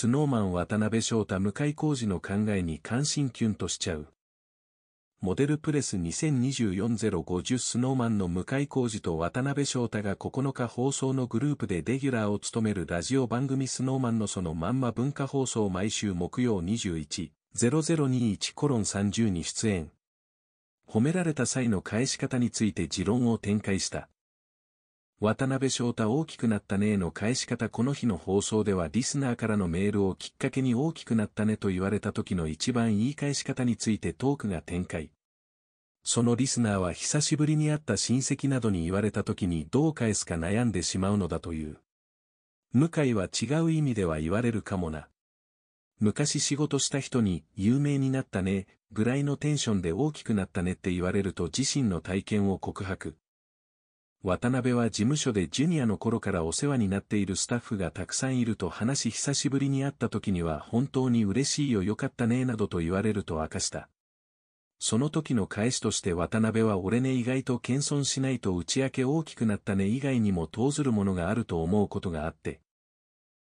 スノーマン渡辺翔太向井浩二の考えに関心キュンとしちゃう。モデルプレス2024-050スノーマンの向井浩二と渡辺翔太が9日放送のグループでレギュラーを務めるラジオ番組スノーマンのそのまんま文化放送毎週木曜21-0021コロン30に出演。褒められた際の返し方について持論を展開した。渡辺翔太大きくなったねの返し方この日の放送ではリスナーからのメールをきっかけに大きくなったねと言われた時の一番言い返し方についてトークが展開。そのリスナーは久しぶりに会った親戚などに言われた時にどう返すか悩んでしまうのだという。向井は違う意味では言われるかもな。昔仕事した人に有名になったねぐらいのテンションで大きくなったねって言われると自身の体験を告白。渡辺は事務所でジュニアの頃からお世話になっているスタッフがたくさんいると話し久しぶりに会った時には本当に嬉しいよよかったねなどと言われると明かした。その時の返しとして渡辺は俺ね意外と謙遜しないと打ち明け大きくなったね以外にも投ずるものがあると思うことがあって、